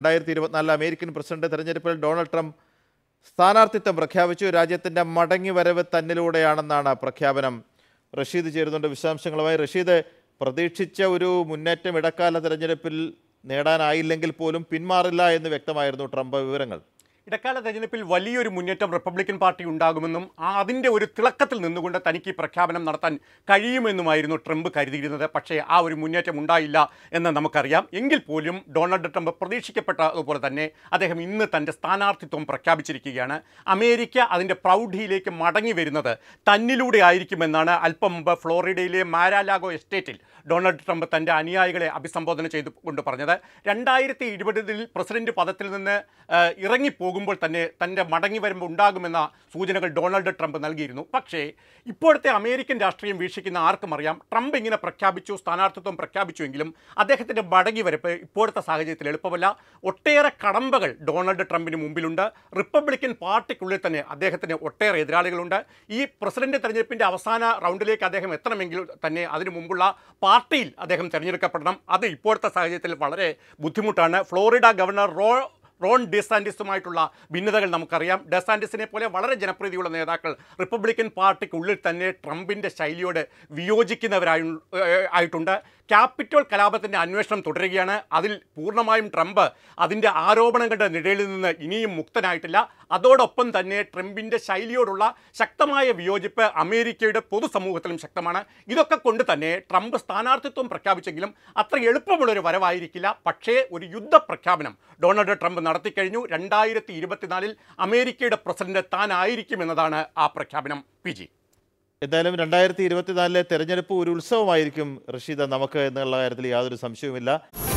രണ്ടായിരത്തി ഇരുപത്തിനാലിൽ American president തെരഞ്ഞെടുപ്പിൽ ഡൊണാൾഡ് ട്രംപ് സ്ഥാനാർത്ഥിത്വം പ്രഖ്യാപിച്ചു രാജ്യത്തിൻ്റെ വരവ് തന്നിലൂടെയാണെന്നാണ് പ്രഖ്യാപനം റഷീദ് ചേരുന്നുണ്ട് വിശദാംശങ്ങളുമായി റഷീദ് പ്രതീക്ഷിച്ച ഒരു മുന്നേറ്റം ഇടക്കാല തെരഞ്ഞെടുപ്പിൽ നേടാനായില്ലെങ്കിൽ പോലും പിന്മാറില്ല എന്ന് വ്യക്തമായിരുന്നു ട്രംപ് വിവരങ്ങൾ ഇടക്കാല തെരഞ്ഞെടുപ്പിൽ വലിയൊരു മുന്നേറ്റം റിപ്പബ്ലിക്കൻ പാർട്ടി ഉണ്ടാകുമെന്നും അതിൻ്റെ ഒരു തിളക്കത്തിൽ നിന്നുകൊണ്ട് തനിക്ക് പ്രഖ്യാപനം നടത്താൻ കഴിയുമെന്നുമായിരുന്നു ട്രംപ് കരുതിയിരുന്നത് പക്ഷേ ആ ഒരു മുന്നേറ്റം ഉണ്ടായില്ല എന്ന് നമുക്കറിയാം എങ്കിൽ പോലും ഡൊണാൾഡ് ട്രംപ് പ്രതീക്ഷിക്കപ്പെട്ടതുപോലെ തന്നെ അദ്ദേഹം ഇന്ന് തൻ്റെ സ്ഥാനാർത്ഥിത്വം പ്രഖ്യാപിച്ചിരിക്കുകയാണ് അമേരിക്ക അതിൻ്റെ പ്രൗഢിയിലേക്ക് മടങ്ങി വരുന്നത് തന്നിലൂടെ ആയിരിക്കുമെന്നാണ് അല്പം മുമ്പ് ഫ്ലോറിഡയിലെ മാരാലാഗോ എസ്റ്റേറ്റിൽ ഡൊണാൾഡ് ട്രംപ് തൻ്റെ അനുയായികളെ അഭിസംബോധന ചെയ്തുകൊണ്ട് പറഞ്ഞത് രണ്ടായിരത്തി ഇരുപതിൽ പ്രസിഡന്റ് പദത്തിൽ നിന്ന് ഇറങ്ങിപ്പോകും പോകുമ്പോൾ തന്നെ തൻ്റെ മടങ്ങി വരുമ്പോൾ ഉണ്ടാകുമെന്ന സൂചനകൾ ഡൊണാൾഡ് ട്രംപ് നൽകിയിരുന്നു പക്ഷേ ഇപ്പോഴത്തെ അമേരിക്കൻ രാഷ്ട്രീയം വീക്ഷിക്കുന്ന ആർക്കും അറിയാം ട്രംപ് ഇങ്ങനെ പ്രഖ്യാപിച്ചു സ്ഥാനാർത്ഥിത്വം പ്രഖ്യാപിച്ചുവെങ്കിലും അദ്ദേഹത്തിൻ്റെ മടങ്ങി വരപ്പ് ഇപ്പോഴത്തെ സാഹചര്യത്തിൽ എളുപ്പമല്ല ഒട്ടേറെ കടമ്പകൾ ഡൊണാൾഡ് ട്രംപിന് മുമ്പിലുണ്ട് റിപ്പബ്ലിക്കൻ പാർട്ടിക്കുള്ളിൽ തന്നെ അദ്ദേഹത്തിന് ഒട്ടേറെ എതിരാളികളുണ്ട് ഈ പ്രസിഡന്റ് തെരഞ്ഞെടുപ്പിൻ്റെ അവസാന റൗണ്ടിലേക്ക് അദ്ദേഹം എത്തണമെങ്കിൽ തന്നെ അതിനു മുമ്പുള്ള പാർട്ടിയിൽ അദ്ദേഹം തിരഞ്ഞെടുക്കപ്പെടണം അത് ഇപ്പോഴത്തെ സാഹചര്യത്തിൽ വളരെ ബുദ്ധിമുട്ടാണ് ഫ്ലോറിഡ ഗവർണർ റോ റോൺ ഡിസാൻറ്റിസുമായിട്ടുള്ള ഭിന്നതകൾ നമുക്കറിയാം ഡെസാൻറ്റിസിനെ പോലെ വളരെ ജനപ്രീതിയുള്ള നേതാക്കൾ റിപ്പബ്ലിക്കൻ പാർട്ടിക്കുള്ളിൽ തന്നെ ട്രംപിൻ്റെ ശൈലിയോട് വിയോജിക്കുന്നവരായി ആയിട്ടുണ്ട് ക്യാപിറ്റോൾ കലാപത്തിൻ്റെ അന്വേഷണം തുടരുകയാണ് അതിൽ പൂർണ്ണമായും ട്രംപ് അതിൻ്റെ ആരോപണങ്ങളുടെ നിഴയിൽ നിന്ന് ഇനിയും മുക്തനായിട്ടില്ല അതോടൊപ്പം തന്നെ ട്രംപിൻ്റെ ശൈലിയോടുള്ള ശക്തമായ വിയോജിപ്പ് അമേരിക്കയുടെ പൊതുസമൂഹത്തിലും ശക്തമാണ് ഇതൊക്കെ കൊണ്ട് തന്നെ ട്രംപ് സ്ഥാനാർത്ഥിത്വം പ്രഖ്യാപിച്ചെങ്കിലും അത്ര എളുപ്പമുള്ളൊരു വരവായിരിക്കില്ല പക്ഷേ ഒരു യുദ്ധ പ്രഖ്യാപനം ഡൊണാൾഡ് ട്രംപ് നടത്തിക്കഴിഞ്ഞു രണ്ടായിരത്തി ഇരുപത്തിനാലിൽ അമേരിക്കയുടെ പ്രസിഡന്റ് താനായിരിക്കും എന്നതാണ് ആ പ്രഖ്യാപനം പി ജി എന്തായാലും രണ്ടായിരത്തി ഇരുപത്തിനാലിലെ തെരഞ്ഞെടുപ്പ് ഒരു ഉത്സവമായിരിക്കും റഷീദ നമുക്ക് എന്നുള്ള കാര്യത്തിൽ യാതൊരു സംശയവുമില്ല